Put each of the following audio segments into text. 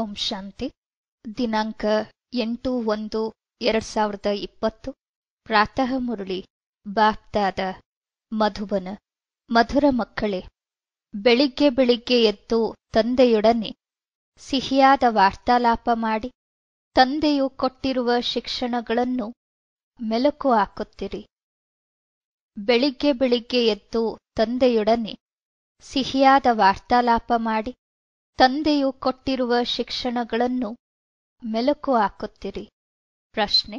ಓಂ ಶಾಂತಿ ದಿನಾಂಕ ಎಂಟು ಒಂದು ಎರಡ್ ಸಾವಿರದ ಇಪ್ಪತ್ತು ಪ್ರಾತಃ ಮುರಳಿ ಬಾಪ್ತಾದ ಮಧುಬನ ಮಧುರ ಮಕ್ಕಳೇ ಬೆಳಿಗ್ಗೆ ಬೆಳಿಗ್ಗೆ ಎದ್ದು ತಂದೆಯೊಡನೆ ಸಿಹಿಯಾದ ವಾರ್ತಾಲಾಪ ಮಾಡಿ ತಂದೆಯು ಕೊಟ್ಟಿರುವ ಶಿಕ್ಷಣಗಳನ್ನು ಮೆಲುಕು ಹಾಕುತ್ತಿರಿ ಬೆಳಿಗ್ಗೆ ಬೆಳಿಗ್ಗೆ ಎದ್ದು ತಂದೆಯೊಡನೆ ಸಿಹಿಯಾದ ವಾರ್ತಾಲಾಪ ಮಾಡಿ ತಂದೆಯು ಕೊಟ್ಟಿರುವ ಶಿಕ್ಷಣಗಳನ್ನು ಮೆಲುಕು ಹಾಕುತ್ತೀರಿ ಪ್ರಶ್ನೆ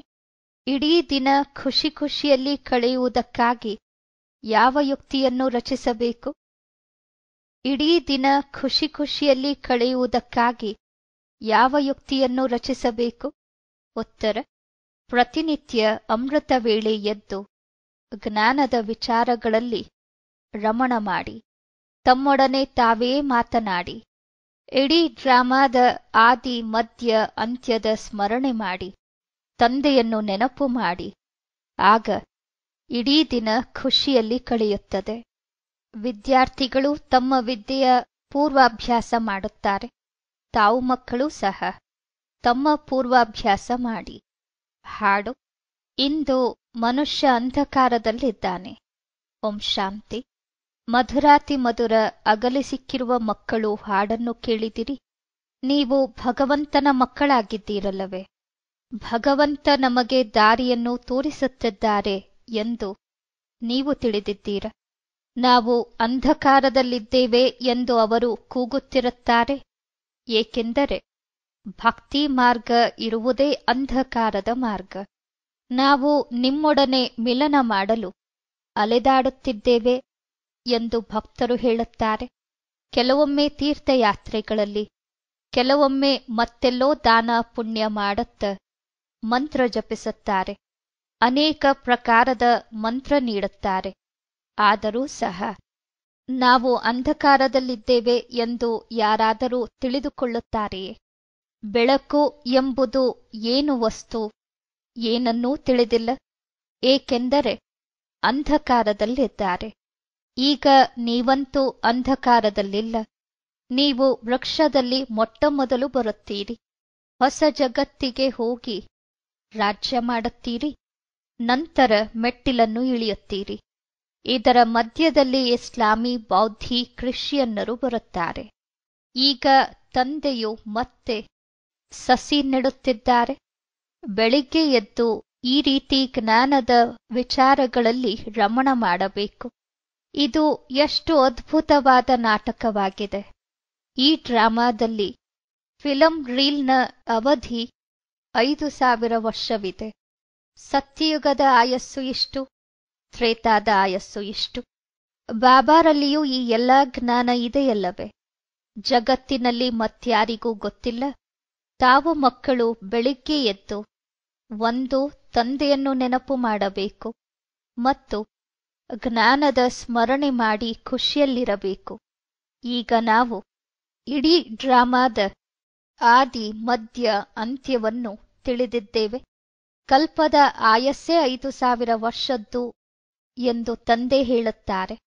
ಇಡೀ ದಿನ ಖುಷಿ ಖುಷಿಯಲ್ಲಿ ಕಳೆಯುವುದಕ್ಕಾಗಿ ಯಾವ ಯುಕ್ತಿಯನ್ನು ರಚಿಸಬೇಕು ಇಡೀ ದಿನ ಖುಷಿ ಖುಷಿಯಲ್ಲಿ ಕಳೆಯುವುದಕ್ಕಾಗಿ ಯಾವ ಯುಕ್ತಿಯನ್ನು ರಚಿಸಬೇಕು ಉತ್ತರ ಪ್ರತಿನಿತ್ಯ ಅಮೃತ ವೇಳೆ ಎದ್ದು ಜ್ಞಾನದ ವಿಚಾರಗಳಲ್ಲಿ ರಮಣ ಮಾಡಿ ತಮ್ಮೊಡನೆ ತಾವೇ ಮಾತನಾಡಿ ಇಡೀ ಡ್ರಾಮಾದ ಆದಿ ಮಧ್ಯ ಅಂತ್ಯದ ಸ್ಮರಣೆ ಮಾಡಿ ತಂದೆಯನ್ನು ನೆನಪು ಮಾಡಿ ಆಗ ಇಡೀ ದಿನ ಖುಷಿಯಲ್ಲಿ ಕಳೆಯುತ್ತದೆ ವಿದ್ಯಾರ್ಥಿಗಳು ತಮ್ಮ ವಿದ್ಯೆಯ ಪೂರ್ವಾಭ್ಯಾಸ ಮಾಡುತ್ತಾರೆ ತಾವು ಮಕ್ಕಳು ಸಹ ತಮ್ಮ ಪೂರ್ವಾಭ್ಯಾಸ ಮಾಡಿ ಹಾಡು ಇಂದು ಮನುಷ್ಯ ಅಂಧಕಾರದಲ್ಲಿದ್ದಾನೆ ಓಂ ಶಾಂತಿ ಮಧುರಾತಿ ಮಧುರ ಅಗಲಿ ಸಿಕ್ಕಿರುವ ಮಕ್ಕಳು ಹಾಡನ್ನು ಕೇಳಿದಿರಿ ನೀವು ಭಗವಂತನ ಮಕ್ಕಳಾಗಿದ್ದೀರಲ್ಲವೇ ಭಗವಂತ ನಮಗೆ ದಾರಿಯನ್ನು ತೋರಿಸುತ್ತಿದ್ದಾರೆ ಎಂದು ನೀವು ತಿಳಿದಿದ್ದೀರ ನಾವು ಅಂಧಕಾರದಲ್ಲಿದ್ದೇವೆ ಎಂದು ಅವರು ಕೂಗುತ್ತಿರುತ್ತಾರೆ ಏಕೆಂದರೆ ಭಕ್ತಿ ಮಾರ್ಗ ಇರುವುದೇ ಅಂಧಕಾರದ ಮಾರ್ಗ ನಾವು ನಿಮ್ಮೊಡನೆ ಮಿಲನ ಮಾಡಲು ಅಲೆದಾಡುತ್ತಿದ್ದೇವೆ ಎಂದು ಭಕ್ತರು ಹೇಳುತ್ತಾರೆ ಕೆಲವೊಮ್ಮೆ ತೀರ್ಥಯಾತ್ರೆಗಳಲ್ಲಿ ಕೆಲವೊಮ್ಮೆ ಮತ್ತೆಲ್ಲೋ ದಾನ ಪುಣ್ಯ ಮಾಡುತ್ತ ಮಂತ್ರ ಜಪಿಸುತ್ತಾರೆ ಅನೇಕ ಪ್ರಕಾರದ ಮಂತ್ರ ನೀಡುತ್ತಾರೆ ಆದರೂ ಸಹ ನಾವು ಅಂಧಕಾರದಲ್ಲಿದ್ದೇವೆ ಎಂದು ಯಾರಾದರೂ ತಿಳಿದುಕೊಳ್ಳುತ್ತಾರೆಯೇ ಬೆಳಕು ಎಂಬುದು ಏನು ವಸ್ತು ಏನನ್ನೂ ತಿಳಿದಿಲ್ಲ ಏಕೆಂದರೆ ಅಂಧಕಾರದಲ್ಲಿದ್ದಾರೆ ಈಗ ನೀವಂತೂ ಅಂಧಕಾರದಲ್ಲಿಲ್ಲ ನೀವು ವೃಕ್ಷದಲ್ಲಿ ಮೊಟ್ಟಮೊದಲು ಬರುತ್ತೀರಿ ಹೊಸ ಜಗತ್ತಿಗೆ ಹೋಗಿ ರಾಜ್ಯ ಮಾಡುತ್ತೀರಿ ನಂತರ ಮೆಟ್ಟಿಲನ್ನು ಇಳಿಯುತ್ತೀರಿ ಇದರ ಮಧ್ಯದಲ್ಲಿ ಇಸ್ಲಾಮಿ ಬೌದ್ಧಿ ಕ್ರಿಶ್ಚಿಯನ್ನರು ಬರುತ್ತಾರೆ ಈಗ ತಂದೆಯು ಮತ್ತೆ ಸಸಿ ನೆಡುತ್ತಿದ್ದಾರೆ ಬೆಳಿಗ್ಗೆ ಎದ್ದು ಈ ರೀತಿ ಜ್ಞಾನದ ವಿಚಾರಗಳಲ್ಲಿ ರಮಣ ಮಾಡಬೇಕು ಇದು ಎಷ್ಟು ಅದ್ಭುತವಾದ ನಾಟಕವಾಗಿದೆ ಈ ಡ್ರಾಮಾದಲ್ಲಿ ಫಿಲಂ ರೀಲ್ನ ಅವಧಿ ಐದು ಸಾವಿರ ವರ್ಷವಿದೆ ಸತ್ಯಯುಗದ ಆಯಸ್ಸು ಇಷ್ಟು ತ್ರೇತಾದ ಆಯಸ್ಸು ಇಷ್ಟು ಬಾಬಾರಲ್ಲಿಯೂ ಈ ಎಲ್ಲ ಜ್ಞಾನ ಇದೆಯಲ್ಲವೇ ಜಗತ್ತಿನಲ್ಲಿ ಮತ್ಯಾರಿಗೂ ಗೊತ್ತಿಲ್ಲ ತಾವು ಮಕ್ಕಳು ಬೆಳಿಗ್ಗೆ ಎದ್ದು ಒಂದು ತಂದೆಯನ್ನು ನೆನಪು ಮಾಡಬೇಕು ಮತ್ತು ಜ್ಞಾನದ ಸ್ಮರಣೆ ಮಾಡಿ ಖುಷಿಯಲ್ಲಿರಬೇಕು ಈಗ ನಾವು ಇಡೀ ಡ್ರಾಮಾದ ಆದಿ ಮಧ್ಯ ಅಂತ್ಯವನ್ನು ತಿಳಿದಿದ್ದೇವೆ ಕಲ್ಪದ ಆಯಸ್ಸೇ ಐದು ಸಾವಿರ ವರ್ಷದ್ದು ಎಂದು ತಂದೆ ಹೇಳುತ್ತಾರೆ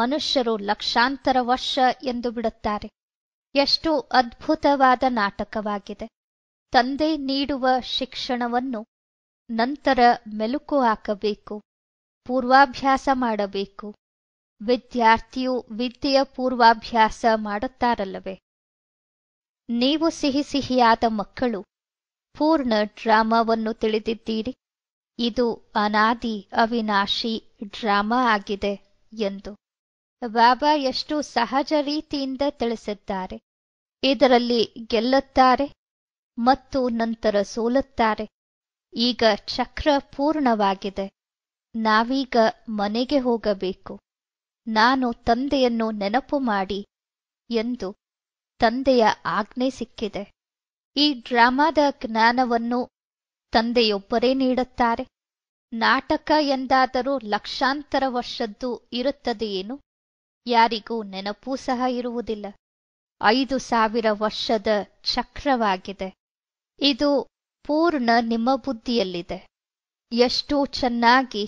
ಮನುಷ್ಯರು ಲಕ್ಷಾಂತರ ವರ್ಷ ಎಂದು ಬಿಡುತ್ತಾರೆ ಎಷ್ಟು ಅದ್ಭುತವಾದ ನಾಟಕವಾಗಿದೆ ತಂದೆ ನೀಡುವ ಶಿಕ್ಷಣವನ್ನು ನಂತರ ಮೆಲುಕು ಹಾಕಬೇಕು ಪೂರ್ವಾಭ್ಯಾಸ ಮಾಡಬೇಕು ವಿದ್ಯಾರ್ಥಿಯು ವಿದ್ಯೆಯ ಪೂರ್ವಾಭ್ಯಾಸ ಮಾಡುತ್ತಾರಲ್ಲವೇ ನೀವು ಸಿಹಿ ಸಿಹಿಯಾದ ಮಕ್ಕಳು ಪೂರ್ಣ ಡ್ರಾಮಾವನ್ನು ತಿಳಿದಿದ್ದೀರಿ ಇದು ಅನಾದಿ ಅವಿನಾಶಿ ಡ್ರಾಮಾ ಆಗಿದೆ ಎಂದು ಬಾಬಾ ಎಷ್ಟು ಸಹಜ ರೀತಿಯಿಂದ ತಿಳಿಸಿದ್ದಾರೆ ಇದರಲ್ಲಿ ಗೆಲ್ಲುತ್ತಾರೆ ಮತ್ತು ನಂತರ ಸೋಲುತ್ತಾರೆ ಈಗ ಚಕ್ರ ಪೂರ್ಣವಾಗಿದೆ ನಾವೀಗ ಮನೆಗೆ ಹೋಗಬೇಕು ನಾನು ತಂದೆಯನ್ನು ನೆನಪು ಮಾಡಿ ಎಂದು ತಂದೆಯ ಆಜ್ಞೆ ಸಿಕ್ಕಿದೆ ಈ ಡ್ರಾಮಾದ ಜ್ಞಾನವನ್ನು ತಂದೆಯೊಬ್ಬರೇ ನೀಡುತ್ತಾರೆ ನಾಟಕ ಎಂದಾದರೂ ಲಕ್ಷಾಂತರ ವರ್ಷದ್ದು ಇರುತ್ತದೆಯೇನು ಯಾರಿಗೂ ನೆನಪೂ ಸಹ ಇರುವುದಿಲ್ಲ ಐದು ಸಾವಿರ ವರ್ಷದ ಚಕ್ರವಾಗಿದೆ ಇದು ಪೂರ್ಣ ನಿಮ್ಮ ಬುದ್ಧಿಯಲ್ಲಿದೆ ಎಷ್ಟು ಚೆನ್ನಾಗಿ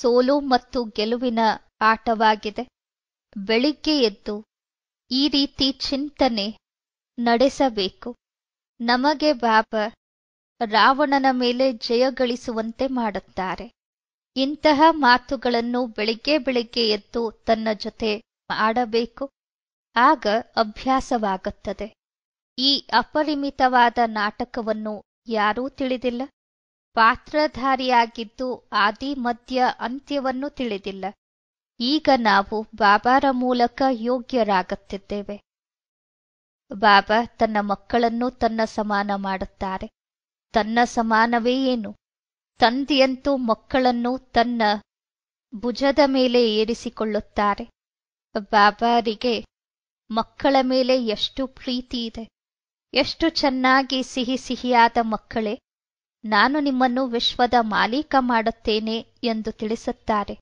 ಸೋಲು ಮತ್ತು ಗೆಲುವಿನ ಆಟವಾಗಿದೆ ಬೆಳಿಗ್ಗೆ ಎದ್ದು ಈ ರೀತಿ ಚಿಂತನೆ ನಡೆಸಬೇಕು ನಮಗೆ ಬಾಬ ರಾವಣನ ಮೇಲೆ ಜಯ ಮಾಡುತ್ತಾರೆ ಇಂತಹ ಮಾತುಗಳನ್ನು ಬೆಳಿಗ್ಗೆ ಬೆಳಿಗ್ಗೆ ಎದ್ದು ತನ್ನ ಜೊತೆ ಮಾಡಬೇಕು ಆಗ ಅಭ್ಯಾಸವಾಗುತ್ತದೆ ಈ ಅಪರಿಮಿತವಾದ ನಾಟಕವನ್ನು ಯಾರೂ ತಿಳಿದಿಲ್ಲ ಪಾತ್ರಧಾರಿಯಾಗಿದ್ದು ಆದಿ ಮಧ್ಯ ಅಂತ್ಯವನ್ನು ತಿಳಿದಿಲ್ಲ ಈಗ ನಾವು ಬಾಬಾರ ಮೂಲಕ ಯೋಗ್ಯರಾಗುತ್ತಿದ್ದೇವೆ ಬಾಬಾ ತನ್ನ ಮಕ್ಕಳನ್ನು ತನ್ನ ಸಮಾನ ಮಾಡುತ್ತಾರೆ ತನ್ನ ಸಮಾನವೇ ಏನು ತಂದೆಯಂತೂ ಮಕ್ಕಳನ್ನು ತನ್ನ ಭುಜದ ಮೇಲೆ ಏರಿಸಿಕೊಳ್ಳುತ್ತಾರೆ ಬಾಬಾರಿಗೆ ಮಕ್ಕಳ ಮೇಲೆ ಎಷ್ಟು ಪ್ರೀತಿ ಇದೆ ಎಷ್ಟು ಚೆನ್ನಾಗಿ ಸಿಹಿ ಸಿಹಿಯಾದ ಮಕ್ಕಳೇ ನಾನು ನಿಮ್ಮನ್ನು ವಿಶ್ವದ ಮಾಲೀಕ ಮಾಡುತ್ತೇನೆ ಎಂದು ತಿಳಿಸುತ್ತಾರೆ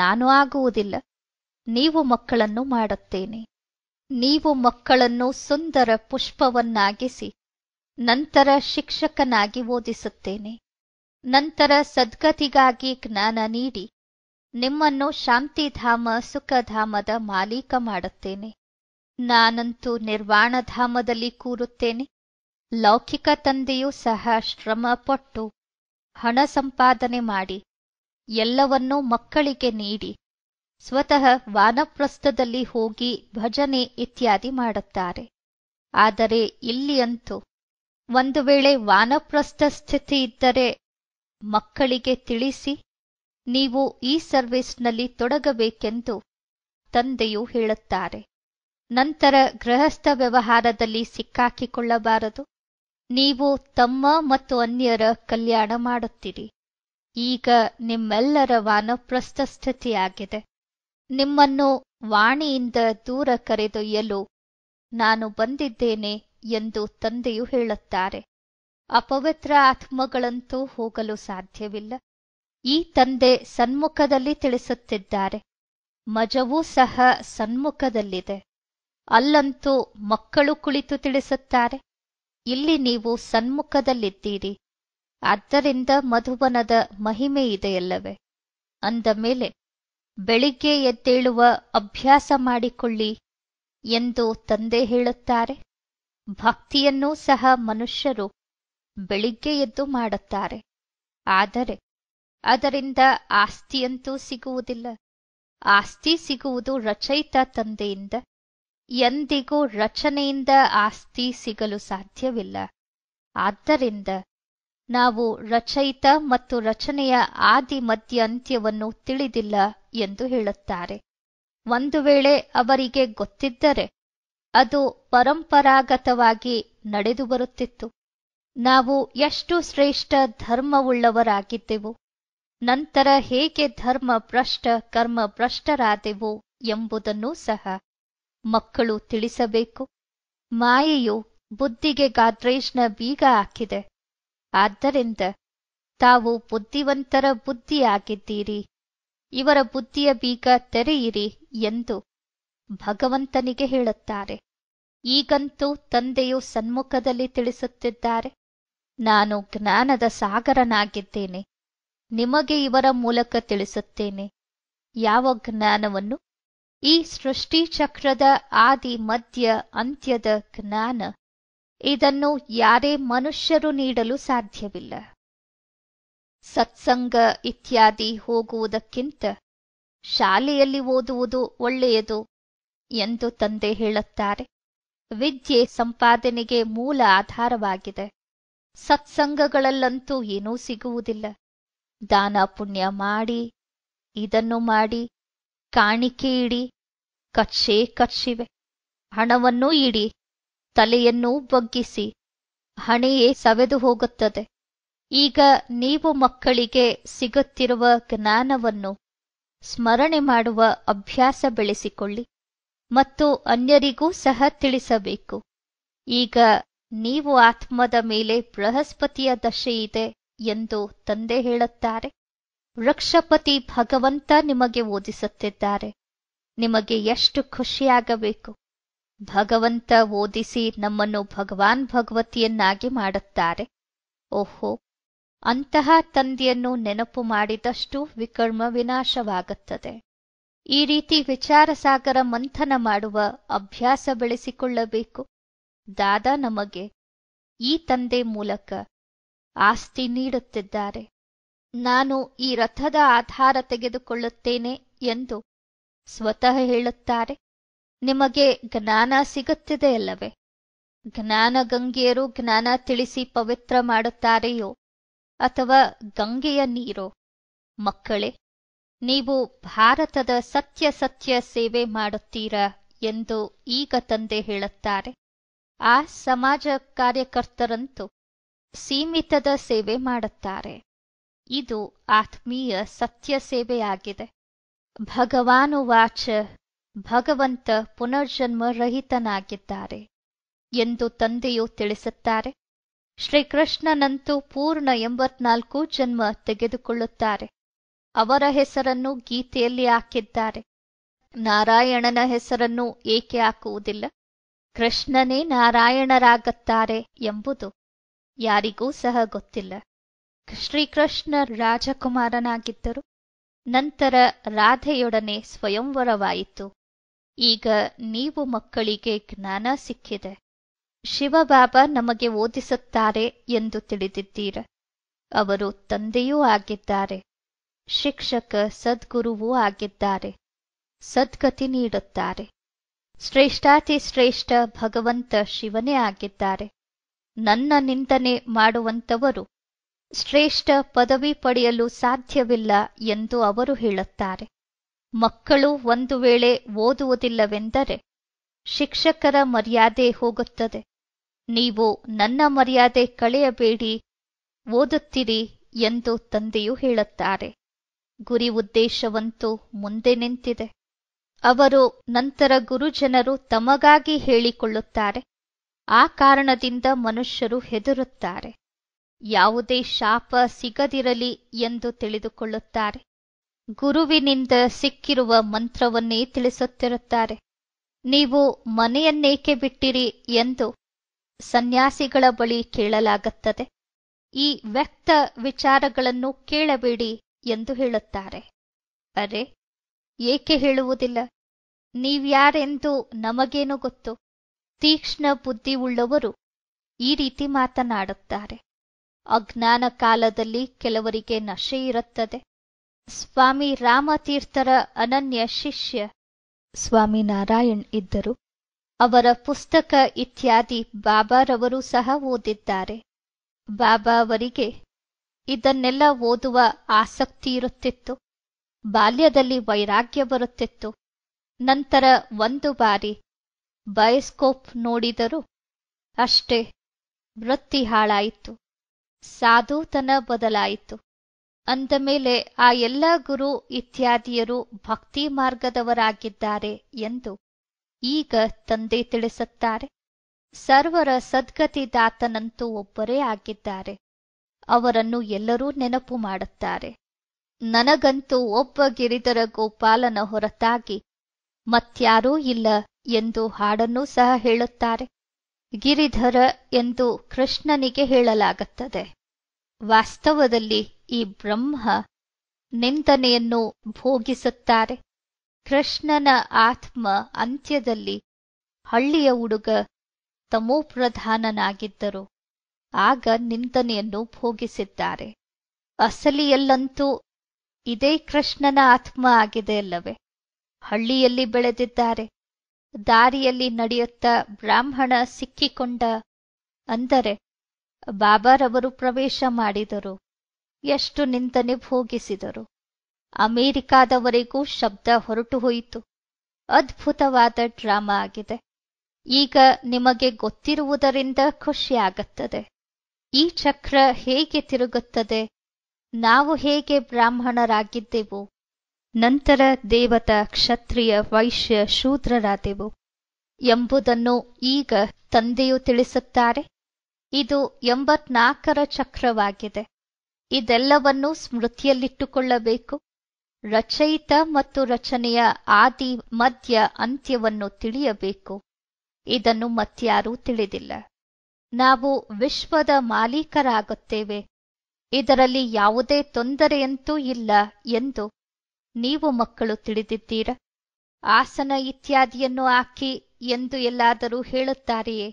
ನಾನು ಆಗುವುದಿಲ್ಲ ನೀವು ಮಕ್ಕಳನ್ನು ಮಾಡುತ್ತೇನೆ ನೀವು ಮಕ್ಕಳನ್ನು ಸುಂದರ ಪುಷ್ಪವನ್ನಾಗಿಸಿ ನಂತರ ಶಿಕ್ಷಕನಾಗಿ ಓದಿಸುತ್ತೇನೆ ನಂತರ ಸದ್ಗತಿಗಾಗಿ ಜ್ಞಾನ ನೀಡಿ ನಿಮ್ಮನ್ನು ಶಾಂತಿಧಾಮ ಸುಖಧಾಮದ ಮಾಲೀಕ ಮಾಡುತ್ತೇನೆ ನಾನಂತೂ ನಿರ್ವಾಣಧಾಮದಲ್ಲಿ ಕೂರುತ್ತೇನೆ ಲೌಕಿಕ ತಂದೆಯೂ ಸಹ ಶ್ರಮಪಟ್ಟು ಹಣ ಸಂಪಾದನೆ ಮಾಡಿ ಎಲ್ಲವನ್ನೂ ಮಕ್ಕಳಿಗೆ ನೀಡಿ ಸ್ವತಃ ವಾನಪ್ರಸ್ಥದಲ್ಲಿ ಹೋಗಿ ಭಜನೆ ಇತ್ಯಾದಿ ಮಾಡುತ್ತಾರೆ ಆದರೆ ಇಲ್ಲಿಯಂತೂ ಒಂದು ವೇಳೆ ವಾನಪ್ರಸ್ಥ ಸ್ಥಿತಿ ಇದ್ದರೆ ಮಕ್ಕಳಿಗೆ ತಿಳಿಸಿ ನೀವು ಈ ಸರ್ವಿಸ್ನಲ್ಲಿ ತೊಡಗಬೇಕೆಂದು ತಂದೆಯು ಹೇಳುತ್ತಾರೆ ನಂತರ ಗೃಹಸ್ಥ ವ್ಯವಹಾರದಲ್ಲಿ ಸಿಕ್ಕಾಕಿಕೊಳ್ಳಬಾರದು ನೀವು ತಮ್ಮ ಮತ್ತು ಅನ್ಯರ ಕಲ್ಯಾಣ ಮಾಡುತ್ತೀರಿ ಈಗ ನಿಮ್ಮೆಲ್ಲರ ವಾನಪ್ರಸ್ಥ ಸ್ಥಿತಿಯಾಗಿದೆ ನಿಮ್ಮನ್ನು ವಾಣಿಯಿಂದ ದೂರ ಕರೆದೊಯ್ಯಲು ನಾನು ಬಂದಿದ್ದೇನೆ ಎಂದು ತಂದೆಯು ಹೇಳುತ್ತಾರೆ ಅಪವಿತ್ರ ಆತ್ಮಗಳಂತೂ ಹೋಗಲು ಸಾಧ್ಯವಿಲ್ಲ ಈ ತಂದೆ ಸನ್ಮುಖದಲ್ಲಿ ತಿಳಿಸುತ್ತಿದ್ದಾರೆ ಮಜವೂ ಸಹ ಸನ್ಮುಖದಲ್ಲಿದೆ ಅಲ್ಲಂತೂ ಮಕ್ಕಳು ಕುಳಿತು ತಿಳಿಸುತ್ತಾರೆ ಇಲ್ಲಿ ನೀವು ಸನ್ಮುಖದಲ್ಲಿದ್ದೀರಿ ಆದ್ದರಿಂದ ಮಧುವನದ ಮಹಿಮೆ ಇದೆಯಲ್ಲವೇ ಅಂದ ಮೇಲೆ ಬೆಳಿಗ್ಗೆ ಎದ್ದೇಳುವ ಅಭ್ಯಾಸ ಮಾಡಿಕೊಳ್ಳಿ ಎಂದು ತಂದೆ ಹೇಳುತ್ತಾರೆ ಭಕ್ತಿಯನ್ನೂ ಸಹ ಮನುಷ್ಯರು ಬೆಳಿಗ್ಗೆ ಎದ್ದು ಮಾಡುತ್ತಾರೆ ಆದರೆ ಅದರಿಂದ ಆಸ್ತಿಯಂತೂ ಸಿಗುವುದಿಲ್ಲ ಆಸ್ತಿ ಸಿಗುವುದು ರಚಯಿತ ತಂದೆಯಿಂದ ಎಂದಿಗೂ ರಚನೆಯಿಂದ ಆಸ್ತಿ ಸಿಗಲು ಸಾಧ್ಯವಿಲ್ಲ ಆದ್ದರಿಂದ ನಾವು ರಚಯಿತ ಮತ್ತು ರಚನೆಯ ಆದಿ ಮಧ್ಯ ಅಂತ್ಯವನ್ನು ತಿಳಿದಿಲ್ಲ ಎಂದು ಹೇಳುತ್ತಾರೆ ಒಂದು ವೇಳೆ ಅವರಿಗೆ ಗೊತ್ತಿದ್ದರೆ ಅದು ಪರಂಪರಾಗತವಾಗಿ ನಡೆದು ಬರುತ್ತಿತ್ತು ನಾವು ಎಷ್ಟು ಶ್ರೇಷ್ಠ ಧರ್ಮವುಳ್ಳವರಾಗಿದ್ದೆವು ನಂತರ ಹೇಗೆ ಧರ್ಮ ಭ್ರಷ್ಟ ಕರ್ಮ ಭ್ರಷ್ಟರಾದೆವು ಎಂಬುದನ್ನೂ ಸಹ ಮಕ್ಕಳು ತಿಳಿಸಬೇಕು ಮಾಯೆಯು ಬುದ್ಧಿಗೆ ಗಾದ್ರೇಶ್ನ ಬೀಗ ಹಾಕಿದೆ ಆದ್ದರಿಂದ ತಾವು ಬುದ್ಧಿವಂತರ ಬುದ್ಧಿಯಾಗಿದ್ದೀರಿ ಇವರ ಬುದ್ಧಿಯ ಬೀಗ ತೆರೆಯಿರಿ ಎಂದು ಭಗವಂತನಿಗೆ ಹೇಳುತ್ತಾರೆ ಈಗಂತೂ ತಂದೆಯು ಸನ್ಮುಖದಲ್ಲಿ ತಿಳಿಸುತ್ತಿದ್ದಾರೆ ನಾನು ಜ್ಞಾನದ ಸಾಗರನಾಗಿದ್ದೇನೆ ನಿಮಗೆ ಇವರ ಮೂಲಕ ತಿಳಿಸುತ್ತೇನೆ ಯಾವ ಜ್ಞಾನವನ್ನು ಈ ಸೃಷ್ಟಿಚಕ್ರದ ಆದಿ ಮಧ್ಯ ಅಂತ್ಯದ ಜ್ಞಾನ ಇದನ್ನು ಯಾರೇ ಮನುಷ್ಯರು ನೀಡಲು ಸಾಧ್ಯವಿಲ್ಲ ಸತ್ಸಂಗ ಇತ್ಯಾದಿ ಹೋಗುವುದಕ್ಕಿಂತ ಶಾಲೆಯಲ್ಲಿ ಓದುವುದು ಒಳ್ಳೆಯದು ಎಂದು ತಂದೆ ಹೇಳುತ್ತಾರೆ ವಿದ್ಯೆ ಸಂಪಾದನೆಗೆ ಮೂಲ ಆಧಾರವಾಗಿದೆ ಸತ್ಸಂಗಗಳಲ್ಲಂತೂ ಏನೂ ಸಿಗುವುದಿಲ್ಲ ದಾನ ಪುಣ್ಯ ಮಾಡಿ ಇದನ್ನು ಮಾಡಿ ಕಾಣಿಕೆ ಇಡಿ ಕಚ್ಚೆ ಕಚ್ಚಿವೆ ಹಣವನ್ನು ಇಡಿ ತಲೆಯನ್ನು ಬಗ್ಗಿಸಿ ಹಣೆಯೇ ಸವೆದು ಹೋಗುತ್ತದೆ ಈಗ ನೀವು ಮಕ್ಕಳಿಗೆ ಸಿಗುತ್ತಿರುವ ಜ್ಞಾನವನ್ನು ಸ್ಮರಣೆ ಮಾಡುವ ಅಭ್ಯಾಸ ಬೆಳೆಸಿಕೊಳ್ಳಿ ಮತ್ತು ಅನ್ಯರಿಗೂ ಸಹ ತಿಳಿಸಬೇಕು ಈಗ ನೀವು ಆತ್ಮದ ಮೇಲೆ ಬೃಹಸ್ಪತಿಯ ದಶೆಯಿದೆ ಎಂದು ತಂದೆ ಹೇಳುತ್ತಾರೆ ವೃಕ್ಷಪತಿ ಭಗವಂತ ನಿಮಗೆ ಓದಿಸುತ್ತಿದ್ದಾರೆ ನಿಮಗೆ ಎಷ್ಟು ಖುಷಿಯಾಗಬೇಕು ಭಗವಂತ ಓದಿಸಿ ನಮ್ಮನ್ನು ಭಗವಾನ್ ಭಗವತಿಯನ್ನಾಗಿ ಮಾಡುತ್ತಾರೆ ಓಹೋ ಅಂತಹ ತಂದೆಯನ್ನು ನೆನಪು ಮಾಡಿದಷ್ಟು ವಿಕರ್ಮ ವಿನಾಶವಾಗುತ್ತದೆ ಈ ರೀತಿ ವಿಚಾರ ಸಾಗರ ಮಂಥನ ಮಾಡುವ ಅಭ್ಯಾಸ ಬೆಳೆಸಿಕೊಳ್ಳಬೇಕು ದಾದಾ ನಮಗೆ ಈ ತಂದೆ ಮೂಲಕ ಆಸ್ತಿ ನೀಡುತ್ತಿದ್ದಾರೆ ನಾನು ಈ ರಥದ ಆಧಾರ ತೆಗೆದುಕೊಳ್ಳುತ್ತೇನೆ ಎಂದು ಸ್ವತಃ ಹೇಳುತ್ತಾರೆ ನಿಮಗೆ ಜ್ಞಾನ ಸಿಗುತ್ತಿದೆಯಲ್ಲವೇ ಜ್ಞಾನ ಗಂಗೆಯರು ಜ್ಞಾನ ತಿಳಿಸಿ ಪವಿತ್ರ ಮಾಡುತ್ತಾರೆಯೋ ಅಥವಾ ಗಂಗೆಯ ನೀರೋ ಮಕ್ಕಳೇ ನೀವು ಭಾರತದ ಸತ್ಯ ಸತ್ಯ ಸೇವೆ ಮಾಡುತ್ತೀರಾ ಎಂದು ಈಗ ತಂದೆ ಹೇಳುತ್ತಾರೆ ಆ ಸಮಾಜ ಕಾರ್ಯಕರ್ತರಂತೂ ಸೀಮಿತದ ಸೇವೆ ಮಾಡುತ್ತಾರೆ ಇದು ಆತ್ಮೀಯ ಸತ್ಯ ಸೇವೆಯಾಗಿದೆ ಭಗವಾನುವಾಚ ಭಗವಂತ ಪುನರ್ಜನ್ಮ ರಹಿತನಾಗಿದ್ದಾರೆ ಎಂದು ತಂದೆಯು ತಿಳಿಸುತ್ತಾರೆ ಶ್ರೀಕೃಷ್ಣನಂತೂ ಪೂರ್ಣ ಎಂಬತ್ನಾಲ್ಕು ಜನ್ಮ ತೆಗೆದುಕೊಳ್ಳುತ್ತಾರೆ ಅವರ ಹೆಸರನ್ನು ಗೀತೆಯಲ್ಲಿ ಹಾಕಿದ್ದಾರೆ ನಾರಾಯಣನ ಹೆಸರನ್ನು ಏಕೆ ಹಾಕುವುದಿಲ್ಲ ಕೃಷ್ಣನೇ ನಾರಾಯಣರಾಗುತ್ತಾರೆ ಎಂಬುದು ಯಾರಿಗೂ ಸಹ ಗೊತ್ತಿಲ್ಲ ಶ್ರೀಕೃಷ್ಣ ರಾಜಕುಮಾರನಾಗಿದ್ದರು ನಂತರ ರಾಧೆಯೊಡನೆ ಸ್ವಯಂವರವಾಯಿತು ಈಗ ನೀವು ಮಕ್ಕಳಿಗೆ ಜ್ಞಾನ ಸಿಕ್ಕಿದೆ ಶಿವಬಾಬಾ ನಮಗೆ ಓದಿಸುತ್ತಾರೆ ಎಂದು ತಿಳಿದಿದ್ದೀರ ಅವರು ತಂದೆಯೂ ಆಗಿದ್ದಾರೆ ಶಿಕ್ಷಕ ಸದ್ಗುರುವೂ ಆಗಿದ್ದಾರೆ ಸದ್ಗತಿ ನೀಡುತ್ತಾರೆ ಶ್ರೇಷ್ಠಾತಿ ಶ್ರೇಷ್ಠ ಭಗವಂತ ಶಿವನೇ ಆಗಿದ್ದಾರೆ ನನ್ನ ನಿಂದನೆ ಮಾಡುವಂತವರು ಶ್ರೇಷ್ಠ ಪದವಿ ಪಡೆಯಲು ಸಾಧ್ಯವಿಲ್ಲ ಎಂದು ಅವರು ಹೇಳುತ್ತಾರೆ ಮಕ್ಕಳು ಒಂದು ವೇಳೆ ಓದುವುದಿಲ್ಲವೆಂದರೆ ಶಿಕ್ಷಕರ ಮರ್ಯಾದೆ ಹೋಗುತ್ತದೆ ನೀವು ನನ್ನ ಮರ್ಯಾದೆ ಕಳೆಯಬೇಡಿ ಓದುತ್ತಿರಿ ಎಂದು ತಂದೆಯು ಹೇಳುತ್ತಾರೆ ಗುರಿ ಉದ್ದೇಶವಂತೂ ಮುಂದೆ ನಿಂತಿದೆ ಅವರು ನಂತರ ಗುರುಜನರು ತಮಗಾಗಿ ಹೇಳಿಕೊಳ್ಳುತ್ತಾರೆ ಆ ಕಾರಣದಿಂದ ಮನುಷ್ಯರು ಹೆದರುತ್ತಾರೆ ಯಾವುದೇ ಶಾಪ ಸಿಗದಿರಲಿ ಎಂದು ತಿಳಿದುಕೊಳ್ಳುತ್ತಾರೆ ಗುರುವಿನಿಂದ ಸಿಕ್ಕಿರುವ ಮಂತ್ರವನ್ನೇ ತಿಳಿಸುತ್ತಿರುತ್ತಾರೆ ನೀವು ಮನೆಯನ್ನೇಕೆ ಬಿಟ್ಟಿರಿ ಎಂದು ಸನ್ಯಾಸಿಗಳ ಬಳಿ ಕೇಳಲಾಗುತ್ತದೆ ಈ ವ್ಯಕ್ತ ವಿಚಾರಗಳನ್ನು ಕೇಳಬೇಡಿ ಎಂದು ಹೇಳುತ್ತಾರೆ ಅರೆ ಏಕೆ ಹೇಳುವುದಿಲ್ಲ ನೀವ್ಯಾರೆಂದು ನಮಗೇನು ಗೊತ್ತು ತೀಕ್ಷ್ಣ ಬುದ್ಧಿ ಉಳ್ಳವರು ಈ ರೀತಿ ಮಾತನಾಡುತ್ತಾರೆ ಅಜ್ಞಾನ ಕಾಲದಲ್ಲಿ ಕೆಲವರಿಗೆ ನಶೆ ಇರುತ್ತದೆ ಸ್ವಾಮಿ ರಾಮತೀರ್ಥರ ಅನನ್ಯ ಶಿಷ್ಯ ಸ್ವಾಮಿ ನಾರಾಯಣ್ ಇದ್ದರು ಅವರ ಪುಸ್ತಕ ಇತ್ಯಾದಿ ಬಾಬಾರವರು ಸಹ ಓದಿದ್ದಾರೆ ಬಾಬಾ ಅವರಿಗೆ ಇದನ್ನೆಲ್ಲ ಓದುವ ಆಸಕ್ತಿ ಇರುತ್ತಿತ್ತು ಬಾಲ್ಯದಲ್ಲಿ ವೈರಾಗ್ಯ ಬರುತ್ತಿತ್ತು ನಂತರ ಒಂದು ಬಾರಿ ಬಯೋಸ್ಕೋಪ್ ನೋಡಿದರು ಅಷ್ಟೇ ವೃತ್ತಿ ಹಾಳಾಯಿತು ಸಾಧುತನ ಬದಲಾಯಿತು ಅಂದ ಮೇಲೆ ಆ ಎಲ್ಲ ಗುರು ಇತ್ಯಾದಿಯರು ಭಕ್ತಿ ಮಾರ್ಗದವರಾಗಿದ್ದಾರೆ ಎಂದು ಈಗ ತಂದೆ ತಿಳಿಸುತ್ತಾರೆ ಸರ್ವರ ಸದ್ಗತಿದಾತನಂತೂ ಒಬ್ಬರೇ ಆಗಿದ್ದಾರೆ ಅವರನ್ನು ಎಲ್ಲರೂ ನೆನಪು ಮಾಡುತ್ತಾರೆ ನನಗಂತೂ ಒಬ್ಬ ಗಿರಿಧರ ಗೋಪಾಲನ ಹೊರತಾಗಿ ಮತ್ಯಾರೂ ಇಲ್ಲ ಎಂದು ಹಾಡನ್ನೂ ಸಹ ಹೇಳುತ್ತಾರೆ ಗಿರಿಧರ ಎಂದು ಕೃಷ್ಣನಿಗೆ ಹೇಳಲಾಗುತ್ತದೆ ವಾಸ್ತವದಲ್ಲಿ ಈ ಬ್ರಹ್ಮ ನಿಂದನೆಯನ್ನು ಭೋಗಿಸುತ್ತಾರೆ ಕೃಷ್ಣನ ಆತ್ಮ ಅಂತ್ಯದಲ್ಲಿ ಹಳ್ಳಿಯ ಹುಡುಗ ತಮೋಪ್ರಧಾನನಾಗಿದ್ದರು ಆಗ ನಿಂದನೆಯನ್ನು ಭೋಗಿಸಿದ್ದಾರೆ ಅಸಲಿಯಲ್ಲಂತೂ ಇದೇ ಕೃಷ್ಣನ ಆತ್ಮ ಆಗಿದೆ ಹಳ್ಳಿಯಲ್ಲಿ ಬೆಳೆದಿದ್ದಾರೆ ದಾರಿಯಲ್ಲಿ ನಡೆಯುತ್ತಾ ಬ್ರಾಹ್ಮಣ ಸಿಕ್ಕಿಕೊಂಡ ಅಂದರೆ ಬಾಬಾರವರು ಪ್ರವೇಶ ಮಾಡಿದರು ಎಷ್ಟು ನಿಂದನೆ ಭೋಗಿಸಿದರು ಅಮೆರಿಕಾದವರೆಗೂ ಶಬ್ದ ಹೊರಟು ಹೋಯಿತು ಅದ್ಭುತವಾದ ಡ್ರಾಮಾ ಆಗಿದೆ ಈಗ ನಿಮಗೆ ಗೊತ್ತಿರುವುದರಿಂದ ಖುಷಿಯಾಗುತ್ತದೆ ಈ ಚಕ್ರ ಹೇಗೆ ತಿರುಗುತ್ತದೆ ನಾವು ಹೇಗೆ ಬ್ರಾಹ್ಮಣರಾಗಿದ್ದೆವು ನಂತರ ದೇವತ ಕ್ಷತ್ರಿಯ ವೈಶ್ಯ ಶೂದ್ರರಾದೆವು ಎಂಬುದನ್ನು ಈಗ ತಂದೆಯು ತಿಳಿಸುತ್ತಾರೆ ಇದು ಎಂಬತ್ನಾಲ್ಕರ ಚಕ್ರವಾಗಿದೆ ಇದೆಲ್ಲವನ್ನೂ ಸ್ಮೃತಿಯಲ್ಲಿಟ್ಟುಕೊಳ್ಳಬೇಕು ರಚಯಿತ ಮತ್ತು ರಚನೆಯ ಆದಿ ಮಧ್ಯ ಅಂತ್ಯವನ್ನು ತಿಳಿಯಬೇಕು ಇದನ್ನು ಮತ್ಯಾರೂ ತಿಳಿದಿಲ್ಲ ನಾವು ವಿಶ್ವದ ಮಾಲೀಕರಾಗುತ್ತೇವೆ ಇದರಲ್ಲಿ ಯಾವುದೇ ತೊಂದರೆಯಂತೂ ಇಲ್ಲ ಎಂದು ನೀವು ಮಕ್ಕಳು ತಿಳಿದಿದ್ದೀರ ಆಸನ ಇತ್ಯಾದಿಯನ್ನು ಹಾಕಿ ಎಂದು ಎಲ್ಲಾದರೂ ಹೇಳುತ್ತಾರೆಯೇ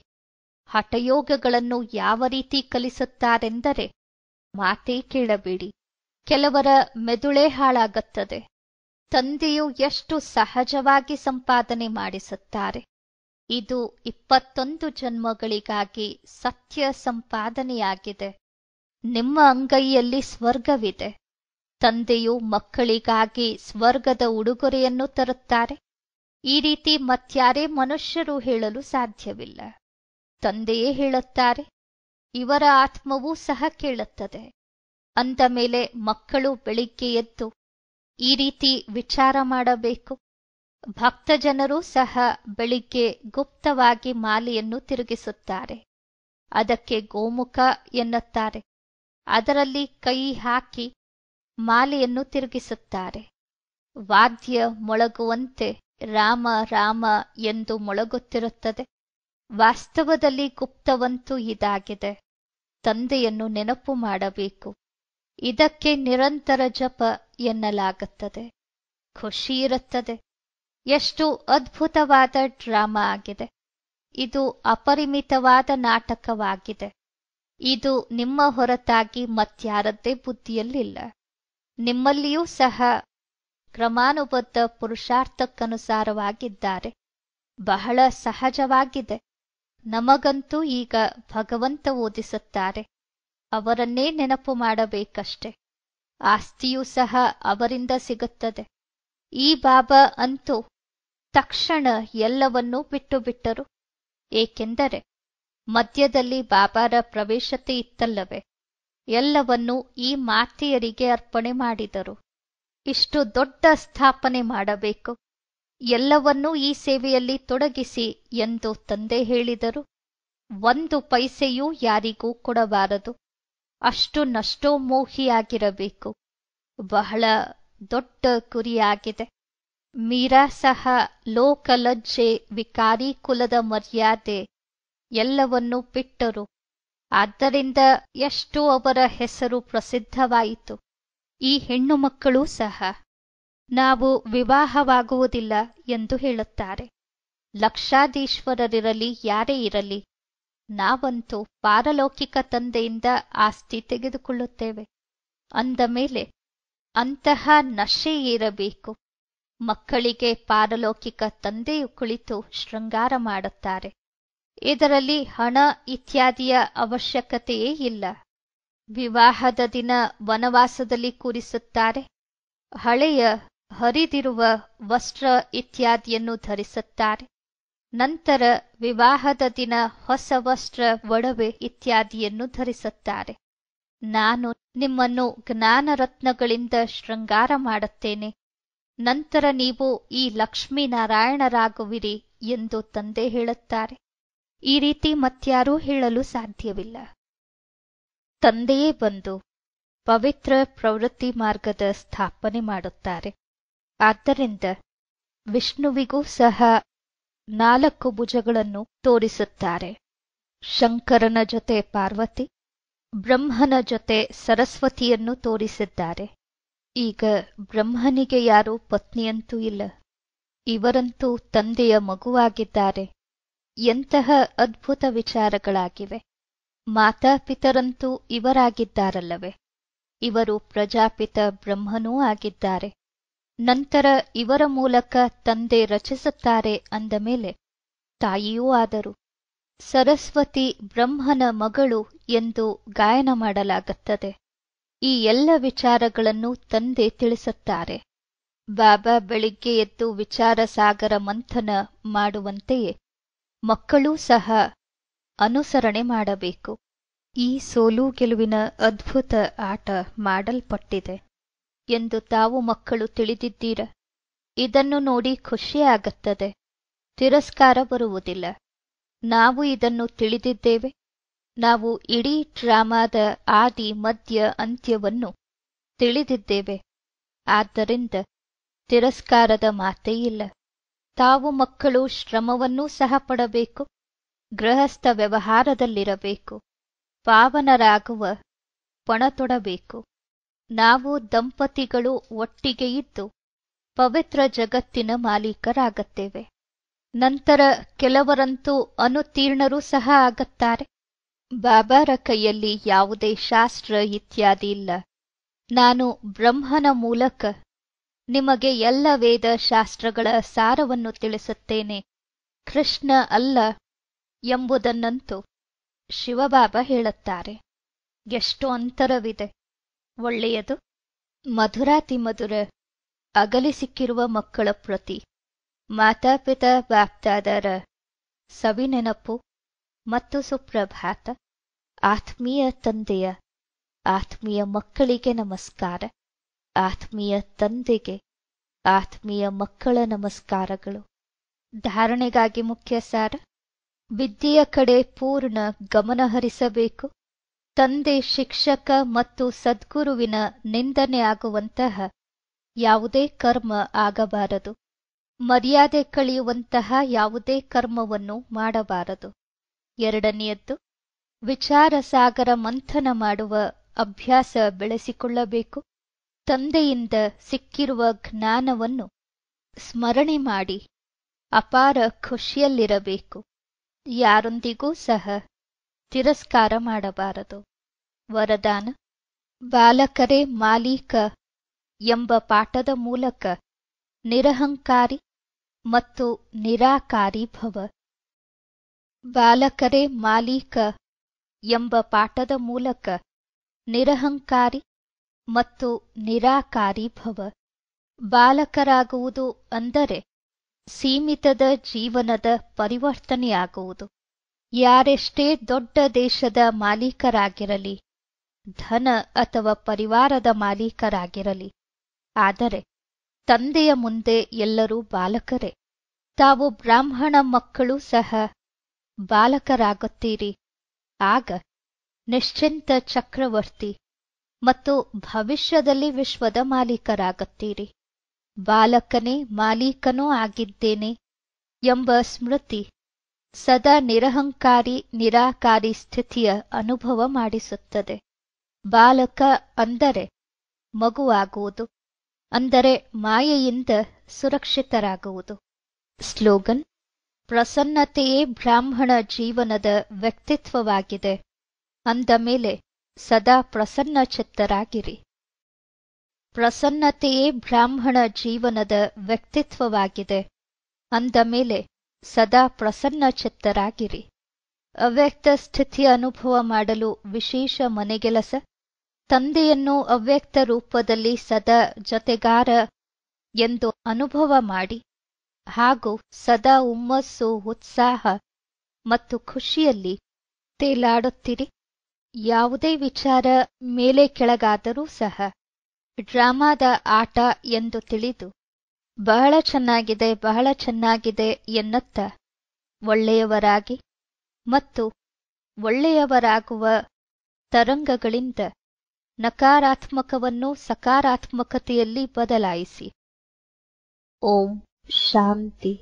ಹಠಯೋಗಗಳನ್ನು ಯಾವ ರೀತಿ ಕಲಿಸುತ್ತಾರೆಂದರೆ ಮಾತೇ ಕೇಳಬೇಡಿ ಕೆಲವರ ಮೆದುಳೇ ಹಾಳಾಗುತ್ತದೆ ತಂದೆಯು ಎಷ್ಟು ಸಹಜವಾಗಿ ಸಂಪಾದನೆ ಮಾಡಿಸುತ್ತಾರೆ ಇದು ಇಪ್ಪತ್ತೊಂದು ಜನ್ಮಗಳಿಗಾಗಿ ಸತ್ಯ ಸಂಪಾದನೆಯಾಗಿದೆ ನಿಮ್ಮ ಅಂಗೈಯಲ್ಲಿ ಸ್ವರ್ಗವಿದೆ ತಂದೆಯು ಮಕ್ಕಳಿಗಾಗಿ ಸ್ವರ್ಗದ ಉಡುಗೊರೆಯನ್ನು ತರುತ್ತಾರೆ ಈ ರೀತಿ ಮತ್ಯಾರೇ ಮನುಷ್ಯರು ಹೇಳಲು ಸಾಧ್ಯವಿಲ್ಲ ತಂದೆಯೇ ಹೇಳುತ್ತಾರೆ ಇವರ ಆತ್ಮವೂ ಸಹ ಕೇಳುತ್ತದೆ ಅಂದ ಮೇಲೆ ಮಕ್ಕಳು ಬೆಳಿಗ್ಗೆ ಎದ್ದು ಈ ರೀತಿ ವಿಚಾರ ಮಾಡಬೇಕು ಭಕ್ತ ಜನರು ಸಹ ಬೆಳಿಗ್ಗೆ ಗುಪ್ತವಾಗಿ ಮಾಲೆಯನ್ನು ತಿರುಗಿಸುತ್ತಾರೆ ಅದಕ್ಕೆ ಗೋಮುಖ ಎನ್ನುತ್ತಾರೆ ಅದರಲ್ಲಿ ಕೈ ಹಾಕಿ ಮಾಲೆಯನ್ನು ತಿರುಗಿಸುತ್ತಾರೆ ವಾದ್ಯ ಮೊಳಗುವಂತೆ ರಾಮ ರಾಮ ಎಂದು ಮೊಳಗುತ್ತಿರುತ್ತದೆ ವಾಸ್ತವದಲ್ಲಿ ಗುಪ್ತವಂತೂ ಇದಾಗಿದೆ ತಂದೆಯನ್ನು ನೆನಪು ಮಾಡಬೇಕು ಇದಕ್ಕೆ ನಿರಂತರ ಜಪ ಎನ್ನಲಾಗುತ್ತದೆ ಖುಷಿ ಇರುತ್ತದೆ ಎಷ್ಟು ಅದ್ಭುತವಾದ ಡ್ರಾಮಾ ಆಗಿದೆ ಇದು ಅಪರಿಮಿತವಾದ ನಾಟಕವಾಗಿದೆ ಇದು ನಿಮ್ಮ ಹೊರತಾಗಿ ಮತ್ಯಾರದ್ದೇ ಬುದ್ಧಿಯಲ್ಲಿಲ್ಲ ನಿಮ್ಮಲ್ಲಿಯೂ ಸಹ ಕ್ರಮಾನುಬದ್ಧ ಪುರುಷಾರ್ಥಕ್ಕನುಸಾರವಾಗಿದ್ದಾರೆ ಬಹಳ ಸಹಜವಾಗಿದೆ ನಮಗಂತೂ ಈಗ ಭಗವಂತ ಓದಿಸುತ್ತಾರೆ ಅವರನ್ನೇ ನೆನಪು ಮಾಡಬೇಕಷ್ಟೆ ಆಸ್ತಿಯೂ ಸಹ ಅವರಿಂದ ಸಿಗುತ್ತದೆ ಈ ಬಾಬಾ ಅಂತೂ ತಕ್ಷಣ ಎಲ್ಲವನ್ನೂ ಬಿಟ್ಟು ಬಿಟ್ಟರು ಏಕೆಂದರೆ ಮಧ್ಯದಲ್ಲಿ ಬಾಬಾರ ಪ್ರವೇಶತೆ ಇತ್ತಲ್ಲವೇ ಎಲ್ಲವನ್ನೂ ಈ ಮಾತೆಯರಿಗೆ ಅರ್ಪಣೆ ಮಾಡಿದರು ಇಷ್ಟು ದೊಡ್ಡ ಸ್ಥಾಪನೆ ಮಾಡಬೇಕು ಎಲ್ಲವನ್ನೂ ಈ ಸೇವೆಯಲ್ಲಿ ತೊಡಗಿಸಿ ಎಂದು ತಂದೆ ಹೇಳಿದರು ಒಂದು ಪೈಸೆಯೂ ಯಾರಿಗೂ ಕೊಡಬಾರದು ಅಷ್ಟು ನಷ್ಟೋ ಮೋಹಿಯಾಗಿರಬೇಕು ಬಹಳ ದೊಡ್ಡ ಗುರಿಯಾಗಿದೆ ಮೀರಾ ಸಹ ಲೋಕಲಜ್ಜೆ ವಿಕಾರಿ ಕುಲದ ಮರ್ಯಾದೆ ಎಲ್ಲವನ್ನೂ ಬಿಟ್ಟರು ಆದ್ದರಿಂದ ಎಷ್ಟು ಅವರ ಹೆಸರು ಪ್ರಸಿದ್ಧವಾಯಿತು ಈ ಹೆಣ್ಣು ಸಹ ನಾವು ವಿವಾಹವಾಗುವುದಿಲ್ಲ ಎಂದು ಹೇಳುತ್ತಾರೆ ಲಕ್ಷಾಧೀಶ್ವರರಿರಲಿ ಯಾರೇ ಇರಲಿ ನಾವಂತೂ ಪಾರಲೌಕಿಕ ತಂದೆಯಿಂದ ಆಸ್ತಿ ತೆಗೆದುಕೊಳ್ಳುತ್ತೇವೆ ಅಂದ ಮೇಲೆ ಅಂತಹ ನಶೆ ಇರಬೇಕು ಮಕ್ಕಳಿಗೆ ಪಾರಲೌಕಿಕ ತಂದೆಯು ಕುಳಿತು ಶೃಂಗಾರ ಮಾಡುತ್ತಾರೆ ಇದರಲ್ಲಿ ಹಣ ಇತ್ಯಾದಿಯ ಅವಶ್ಯಕತೆಯೇ ಇಲ್ಲ ವಿವಾಹದ ದಿನ ವನವಾಸದಲ್ಲಿ ಕೂರಿಸುತ್ತಾರೆ ಹಳೆಯ ಹರಿದಿರುವ ವಸ್ತ್ರ ಇತ್ಯಾದಿಯನ್ನು ಧರಿಸುತ್ತಾರೆ ನಂತರ ವಿವಾಹದ ದಿನ ಹೊಸ ವಸ್ತ್ರ ಒಡವೆ ಇತ್ಯಾದಿಯನ್ನು ಧರಿಸುತ್ತಾರೆ ನಾನು ನಿಮ್ಮನ್ನು ಜ್ಞಾನರತ್ನಗಳಿಂದ ಶೃಂಗಾರ ಮಾಡುತ್ತೇನೆ ನಂತರ ನೀವು ಈ ಲಕ್ಷ್ಮೀನಾರಾಯಣರಾಗುವಿರಿ ಎಂದು ತಂದೆ ಹೇಳುತ್ತಾರೆ ಈ ರೀತಿ ಮತ್ಯಾರೂ ಹೇಳಲು ಸಾಧ್ಯವಿಲ್ಲ ತಂದೆಯೇ ಬಂದು ಪವಿತ್ರ ಪ್ರವೃತ್ತಿ ಮಾರ್ಗದ ಸ್ಥಾಪನೆ ಮಾಡುತ್ತಾರೆ ಆದ್ದರಿಂದ ವಿಷ್ಣುವಿಗೂ ಸಹ ನಾಲ್ಕು ಭುಜಗಳನ್ನು ತೋರಿಸುತ್ತಾರೆ ಶಂಕರನ ಜೊತೆ ಪಾರ್ವತಿ ಬ್ರಹ್ಮನ ಜೊತೆ ಸರಸ್ವತಿಯನ್ನು ತೋರಿಸಿದ್ದಾರೆ ಈಗ ಬ್ರಹ್ಮನಿಗೆ ಯಾರೂ ಪತ್ನಿಯಂತೂ ಇಲ್ಲ ಇವರಂತೂ ತಂದೆಯ ಮಗುವಾಗಿದ್ದಾರೆ ಎಂತಹ ಅದ್ಭುತ ವಿಚಾರಗಳಾಗಿವೆ ಮಾತಾಪಿತರಂತೂ ಇವರಾಗಿದ್ದಾರಲ್ಲವೇ ಇವರು ಪ್ರಜಾಪಿತ ಬ್ರಹ್ಮನೂ ಆಗಿದ್ದಾರೆ ನಂತರ ಇವರ ಮೂಲಕ ತಂದೆ ರಚಿಸುತ್ತಾರೆ ಅಂದ ಮೇಲೆ ತಾಯಿಯೂ ಆದರು ಸರಸ್ವತಿ ಬ್ರಹ್ಮನ ಮಗಳು ಎಂದು ಗಾಯನ ಮಾಡಲಾಗುತ್ತದೆ ಈ ಎಲ್ಲ ವಿಚಾರಗಳನ್ನು ತಂದೆ ತಿಳಿಸುತ್ತಾರೆ ಬಾಬಾ ಬೆಳಿಗ್ಗೆ ಎದ್ದು ವಿಚಾರ ಸಾಗರ ಮಂಥನ ಮಾಡುವಂತೆಯೇ ಮಕ್ಕಳೂ ಸಹ ಅನುಸರಣೆ ಮಾಡಬೇಕು ಈ ಸೋಲು ಗೆಲುವಿನ ಅದ್ಭುತ ಆಟ ಮಾಡಲ್ಪಟ್ಟಿದೆ ಎಂದು ತಾವು ಮಕ್ಕಳು ತಿಳಿದಿದ್ದೀರ ಇದನ್ನು ನೋಡಿ ಖುಷಿಯಾಗುತ್ತದೆ ತಿರಸ್ಕಾರ ಬರುವುದಿಲ್ಲ ನಾವು ಇದನ್ನು ತಿಳಿದಿದ್ದೇವೆ ನಾವು ಇಡೀ ಡ್ರಾಮಾದ ಆದಿ ಮಧ್ಯ ಅಂತ್ಯವನ್ನು ತಿಳಿದಿದ್ದೇವೆ ಆದ್ದರಿಂದ ತಿರಸ್ಕಾರದ ಮಾತೇ ಇಲ್ಲ ತಾವು ಮಕ್ಕಳು ಶ್ರಮವನ್ನೂ ಸಹ ಪಡಬೇಕು ಗೃಹಸ್ಥ ವ್ಯವಹಾರದಲ್ಲಿರಬೇಕು ಪಾವನರಾಗುವ ಪಣ ತೊಡಬೇಕು ನಾವು ದಂಪತಿಗಳು ಒಟ್ಟಿಗೆ ಇದ್ದು ಪವಿತ್ರ ಜಗತ್ತಿನ ಮಾಲೀಕರಾಗತ್ತೇವೆ ನಂತರ ಕೆಲವರಂತೂ ಅನುತೀರ್ಣರೂ ಸಹ ಆಗತ್ತಾರೆ ಬಾಬಾರ ಕೈಯಲ್ಲಿ ಯಾವುದೇ ಶಾಸ್ತ್ರ ಇತ್ಯಾದಿ ಇಲ್ಲ ನಾನು ಬ್ರಹ್ಮನ ಮೂಲಕ ನಿಮಗೆ ಎಲ್ಲ ವೇದ ಶಾಸ್ತ್ರಗಳ ಸಾರವನ್ನು ತಿಳಿಸುತ್ತೇನೆ ಕೃಷ್ಣ ಅಲ್ಲ ಎಂಬುದನ್ನಂತೂ ಶಿವಬಾಬಾ ಹೇಳುತ್ತಾರೆ ಎಷ್ಟು ಅಂತರವಿದೆ ಒಳ್ಳೆಯದು ಮಧುರಾತಿಮಧುರ ಅಗಲಿ ಸಿಕ್ಕಿರುವ ಮಕ್ಕಳ ಪ್ರತಿ ಮಾತಾಪಿತಾ ಸವಿ ಸವಿನೆನಪು ಮತ್ತು ಸುಪ್ರಭಾತ ಆತ್ಮೀಯ ತಂದೆಯ ಆತ್ಮೀಯ ಮಕ್ಕಳಿಗೆ ನಮಸ್ಕಾರ ಆತ್ಮೀಯ ತಂದೆಗೆ ಆತ್ಮೀಯ ಮಕ್ಕಳ ನಮಸ್ಕಾರಗಳು ಧಾರಣೆಗಾಗಿ ಮುಖ್ಯ ಸಾರ ವಿದ್ಯೆಯ ಕಡೆ ಪೂರ್ಣ ಗಮನ ಹರಿಸಬೇಕು ತಂದೆ ಶಿಕ್ಷಕ ಮತ್ತು ಸದ್ಗುರುವಿನ ನಿಂದನೆಯಾಗುವಂತಹ ಯಾವುದೇ ಕರ್ಮ ಆಗಬಾರದು ಮರ್ಯಾದೆ ಕಳೆಯುವಂತಹ ಯಾವುದೇ ಕರ್ಮವನ್ನು ಮಾಡಬಾರದು ಎರಡನೆಯದ್ದು ವಿಚಾರ ಸಾಗರ ಮಂಥನ ಮಾಡುವ ಅಭ್ಯಾಸ ಬೆಳೆಸಿಕೊಳ್ಳಬೇಕು ತಂದೆಯಿಂದ ಸಿಕ್ಕಿರುವ ಜ್ಞಾನವನ್ನು ಸ್ಮರಣೆ ಮಾಡಿ ಅಪಾರ ಖುಷಿಯಲ್ಲಿರಬೇಕು ಯಾರೊಂದಿಗೂ ಸಹ ತಿರಸ್ಕಾರ ಮಾಡಬಾರದು ವರದಾನ ಬಾಲಕರೇ ಮಾಲೀಕ ಎಂಬ ಪಾಠದ ಮೂಲಕ ನಿರಹಂಕಾರಿ ಮತ್ತು ನಿರಾಕಾರಿ ಭವ ಬಾಲಕರೇ ಮಾಲೀಕ ಎಂಬ ಪಾಠದ ಮೂಲಕ ನಿರಹಂಕಾರಿ ಮತ್ತು ನಿರಾಕಾರಿ ಭವ ಬಾಲಕರಾಗುವುದು ಅಂದರೆ ಸೀಮಿತದ ಜೀವನದ ಪರಿವರ್ತನೆಯಾಗುವುದು ಯಾರೆಷ್ಟೇ ದೊಡ್ಡ ದೇಶದ ಮಾಲೀಕರಾಗಿರಲಿ ಧನ ಅಥವಾ ಪರಿವಾರದ ಮಾಲೀಕರಾಗಿರಲಿ ಆದರೆ ತಂದೆಯ ಮುಂದೆ ಎಲ್ಲರೂ ಬಾಲಕರೇ ತಾವು ಬ್ರಾಹ್ಮಣ ಮಕ್ಕಳು ಸಹ ಬಾಲಕರಾಗುತ್ತೀರಿ ಆಗ ನಿಶ್ಚಿಂತ ಚಕ್ರವರ್ತಿ ಮತ್ತು ಭವಿಷ್ಯದಲ್ಲಿ ವಿಶ್ವದ ಮಾಲೀಕರಾಗುತ್ತೀರಿ ಬಾಲಕನೇ ಮಾಲೀಕನೂ ಆಗಿದ್ದೇನೆ ಎಂಬ ಸ್ಮೃತಿ ಸದಾ ನಿರಹಂಕಾರಿ ನಿರಾಕಾರಿ ಸ್ಥಿತಿಯ ಅನುಭವ ಮಾಡಿಸುತ್ತದೆ ಬಾಲಕ ಅಂದರೆ ಮಗುವಾಗುವುದು ಅಂದರೆ ಮಾಯೆಯಿಂದ ಸುರಕ್ಷಿತರಾಗುವುದು ಸ್ಲೋಗನ್ ಪ್ರಸನ್ನತೆಯೇ ಬ್ರಾಹ್ಮಣ ಜೀವನದ ವ್ಯಕ್ತಿತ್ವವಾಗಿದೆ ಅಂದ ಮೇಲೆ ಸದಾ ಪ್ರಸನ್ನ ಚಿತ್ತರಾಗಿರಿ ಪ್ರಸನ್ನತೆಯೇ ಬ್ರಾಹ್ಮಣ ಜೀವನದ ವ್ಯಕ್ತಿತ್ವವಾಗಿದೆ ಅಂದ ಮೇಲೆ ಸದಾ ಪ್ರಸನ್ನ ಚಿತ್ತರಾಗಿರಿ ಅವ್ಯಕ್ತ ಸ್ಥಿತಿ ಅನುಭವ ಮಾಡಲು ವಿಶೇಷ ಮನೆಗೆಲಸ ತಂದೆಯನ್ನು ಅವ್ಯಕ್ತ ರೂಪದಲ್ಲಿ ಸದಾ ಜೊತೆಗಾರ ಎಂದು ಅನುಭವ ಮಾಡಿ ಹಾಗೂ ಸದಾ ಉಮ್ಮಸ್ಸು ಉತ್ಸಾಹ ಮತ್ತು ಖುಷಿಯಲ್ಲಿ ತೇಲಾಡುತ್ತಿರಿ ಯಾವುದೇ ವಿಚಾರ ಮೇಲೆ ಕೆಳಗಾದರೂ ಸಹ ಡ್ರಾಮಾದ ಆಟ ಎಂದು ತಿಳಿದು ಬಹಳ ಚೆನ್ನಾಗಿದೆ ಬಹಳ ಚೆನ್ನಾಗಿದೆ ಎನ್ನುತ್ತ ಒಳ್ಳೆಯವರಾಗಿ ಮತ್ತು ಒಳ್ಳೆಯವರಾಗುವ ತರಂಗಗಳಿಂದ ನಕಾರಾತ್ಮಕವನ್ನು ಸಕಾರಾತ್ಮಕತೆಯಲ್ಲಿ ಬದಲಾಯಿಸಿ ಓಂ ಶಾಂತಿ